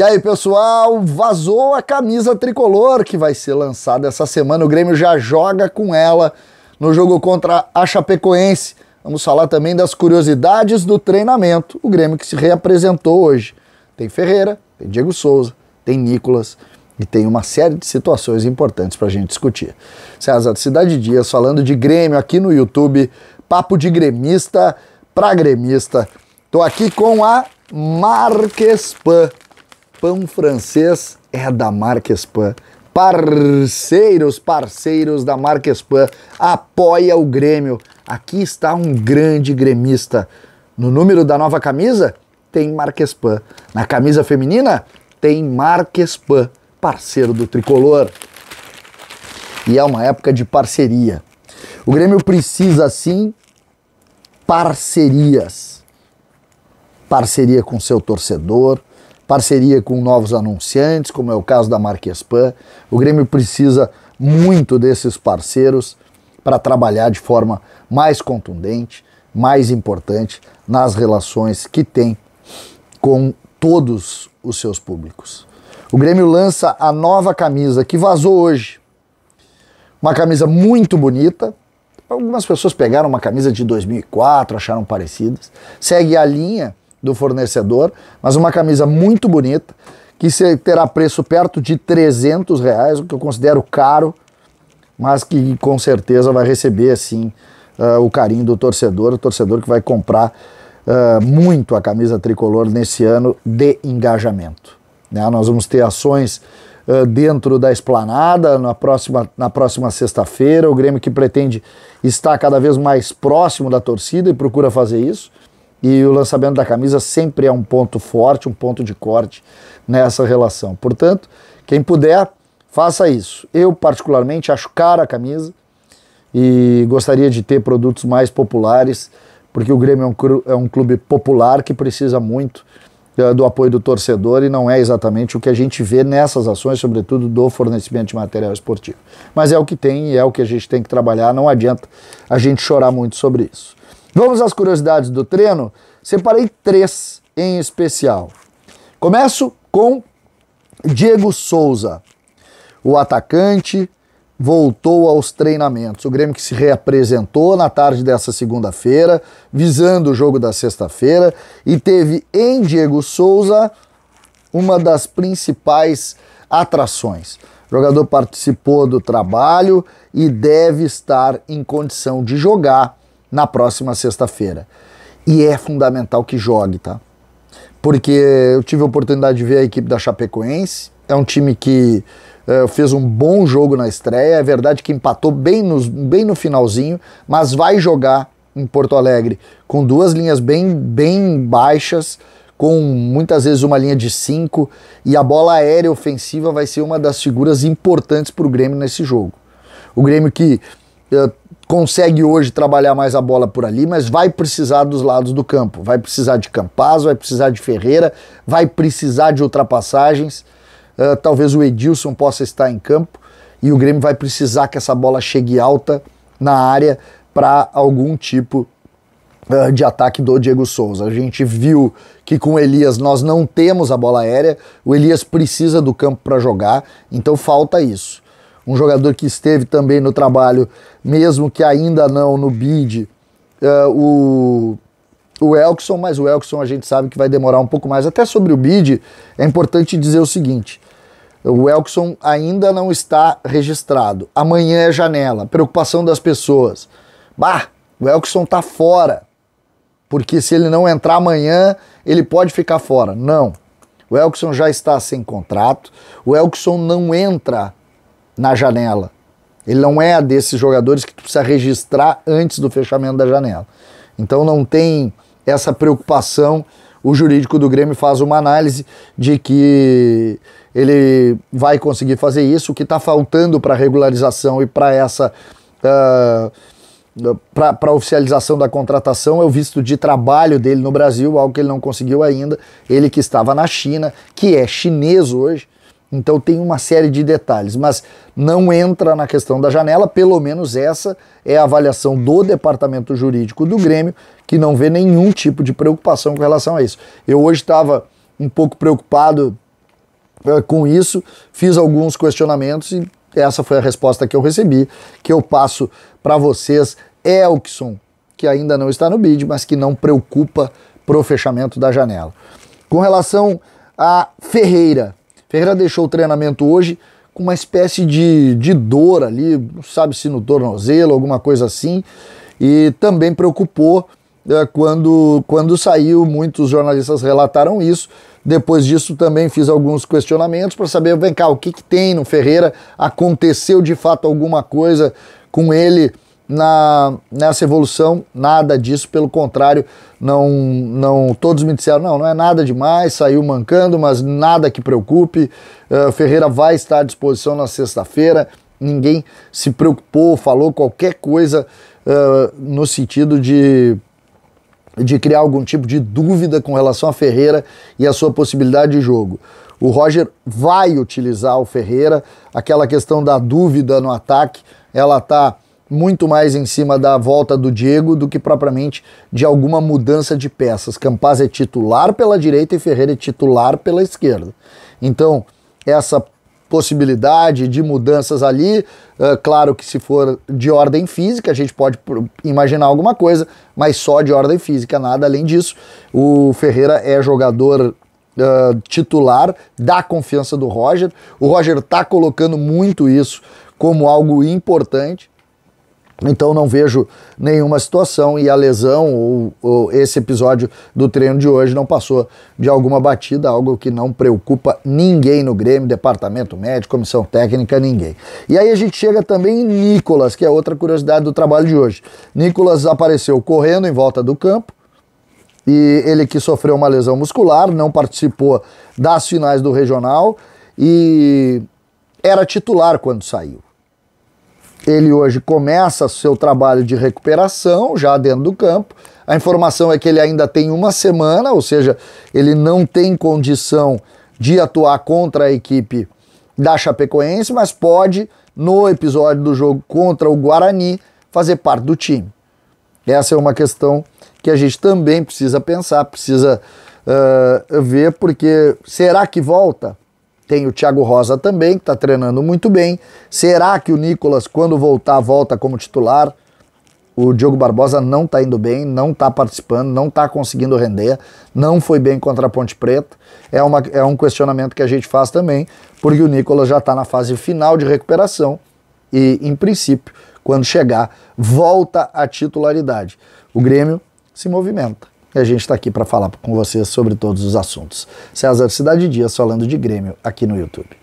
E aí, pessoal, vazou a camisa tricolor que vai ser lançada essa semana. O Grêmio já joga com ela no jogo contra a Chapecoense. Vamos falar também das curiosidades do treinamento. O Grêmio que se reapresentou hoje. Tem Ferreira, tem Diego Souza, tem Nicolas e tem uma série de situações importantes para a gente discutir. César Cidade Dias falando de Grêmio aqui no YouTube. Papo de gremista para gremista. Tô aqui com a Marquespan pão francês é da marca Spam. Parceiros, parceiros da marca Spam, apoia o Grêmio. Aqui está um grande gremista. No número da nova camisa, tem marca Spam. Na camisa feminina, tem marca Spam, parceiro do tricolor. E é uma época de parceria. O Grêmio precisa, sim, parcerias. Parceria com seu torcedor, parceria com novos anunciantes, como é o caso da Marquespan. O Grêmio precisa muito desses parceiros para trabalhar de forma mais contundente, mais importante nas relações que tem com todos os seus públicos. O Grêmio lança a nova camisa que vazou hoje. Uma camisa muito bonita. Algumas pessoas pegaram uma camisa de 2004, acharam parecidas. Segue a linha do fornecedor, mas uma camisa muito bonita, que terá preço perto de 300 reais, o que eu considero caro, mas que com certeza vai receber assim uh, o carinho do torcedor, o torcedor que vai comprar uh, muito a camisa tricolor nesse ano de engajamento. Né? Nós vamos ter ações uh, dentro da esplanada na próxima, na próxima sexta-feira, o Grêmio que pretende estar cada vez mais próximo da torcida e procura fazer isso. E o lançamento da camisa sempre é um ponto forte, um ponto de corte nessa relação. Portanto, quem puder, faça isso. Eu, particularmente, acho cara a camisa e gostaria de ter produtos mais populares, porque o Grêmio é um é clube popular que precisa muito eh, do apoio do torcedor e não é exatamente o que a gente vê nessas ações, sobretudo do fornecimento de material esportivo. Mas é o que tem e é o que a gente tem que trabalhar, não adianta a gente chorar muito sobre isso. Vamos às curiosidades do treino? Separei três em especial. Começo com Diego Souza. O atacante voltou aos treinamentos. O Grêmio que se reapresentou na tarde dessa segunda-feira, visando o jogo da sexta-feira, e teve em Diego Souza uma das principais atrações. O jogador participou do trabalho e deve estar em condição de jogar na próxima sexta-feira. E é fundamental que jogue, tá? Porque eu tive a oportunidade de ver a equipe da Chapecoense, é um time que eh, fez um bom jogo na estreia, é verdade que empatou bem, no bem no finalzinho, mas vai jogar em Porto Alegre com duas linhas bem, bem baixas, com muitas vezes uma linha de cinco, e a bola aérea ofensiva vai ser uma das figuras importantes para o Grêmio nesse jogo. O Grêmio que eh, consegue hoje trabalhar mais a bola por ali, mas vai precisar dos lados do campo. Vai precisar de Campaz, vai precisar de Ferreira, vai precisar de ultrapassagens. Uh, talvez o Edilson possa estar em campo e o Grêmio vai precisar que essa bola chegue alta na área para algum tipo uh, de ataque do Diego Souza. A gente viu que com o Elias nós não temos a bola aérea, o Elias precisa do campo para jogar, então falta isso um jogador que esteve também no trabalho, mesmo que ainda não no bid, uh, o, o Elkson, mas o Elkson a gente sabe que vai demorar um pouco mais. Até sobre o bid, é importante dizer o seguinte: o Elkson ainda não está registrado. Amanhã é janela. Preocupação das pessoas. Bah, o Elkson tá fora. Porque se ele não entrar amanhã, ele pode ficar fora. Não. O Elkson já está sem contrato. O Elkson não entra na janela. Ele não é desses jogadores que tu precisa registrar antes do fechamento da janela. Então não tem essa preocupação. O jurídico do Grêmio faz uma análise de que ele vai conseguir fazer isso. O que está faltando para regularização e para essa. Uh, ah, para oficialização da contratação é o visto de trabalho dele no Brasil, algo que ele não conseguiu ainda. Ele que estava na China, que é chinês hoje, então tem uma série de detalhes, mas não entra na questão da janela, pelo menos essa é a avaliação do departamento jurídico do Grêmio, que não vê nenhum tipo de preocupação com relação a isso. Eu hoje estava um pouco preocupado uh, com isso, fiz alguns questionamentos e essa foi a resposta que eu recebi, que eu passo para vocês. É Elkson, que ainda não está no bid, mas que não preocupa pro fechamento da janela. Com relação a Ferreira, Ferreira deixou o treinamento hoje com uma espécie de, de dor ali, não sabe se no tornozelo, alguma coisa assim, e também preocupou é, quando, quando saiu, muitos jornalistas relataram isso. Depois disso também fiz alguns questionamentos para saber, vem cá, o que, que tem no Ferreira, aconteceu de fato alguma coisa com ele na, nessa evolução, nada disso, pelo contrário, não, não todos me disseram, não, não é nada demais, saiu mancando, mas nada que preocupe, uh, Ferreira vai estar à disposição na sexta-feira, ninguém se preocupou, falou qualquer coisa uh, no sentido de de criar algum tipo de dúvida com relação a Ferreira e a sua possibilidade de jogo. O Roger vai utilizar o Ferreira, aquela questão da dúvida no ataque, ela está muito mais em cima da volta do Diego do que propriamente de alguma mudança de peças. Campaz é titular pela direita e Ferreira é titular pela esquerda. Então, essa possibilidade de mudanças ali, uh, claro que se for de ordem física, a gente pode imaginar alguma coisa, mas só de ordem física, nada além disso. O Ferreira é jogador Uh, titular, da confiança do Roger. O Roger está colocando muito isso como algo importante. Então não vejo nenhuma situação e a lesão ou, ou, esse episódio do treino de hoje não passou de alguma batida, algo que não preocupa ninguém no Grêmio, departamento médico, comissão técnica, ninguém. E aí a gente chega também em Nicolas, que é outra curiosidade do trabalho de hoje. Nicolas apareceu correndo em volta do campo e ele que sofreu uma lesão muscular, não participou das finais do regional e era titular quando saiu. Ele hoje começa seu trabalho de recuperação já dentro do campo. A informação é que ele ainda tem uma semana, ou seja, ele não tem condição de atuar contra a equipe da Chapecoense, mas pode, no episódio do jogo contra o Guarani, fazer parte do time. Essa é uma questão que a gente também precisa pensar, precisa uh, ver, porque será que volta? Tem o Thiago Rosa também, que está treinando muito bem. Será que o Nicolas, quando voltar, volta como titular? O Diogo Barbosa não está indo bem, não está participando, não está conseguindo render, não foi bem contra a Ponte Preta. É, uma, é um questionamento que a gente faz também, porque o Nicolas já está na fase final de recuperação e, em princípio, quando chegar, volta à titularidade. O Grêmio se movimenta e a gente está aqui para falar com vocês sobre todos os assuntos. César Cidade Dias falando de Grêmio aqui no YouTube.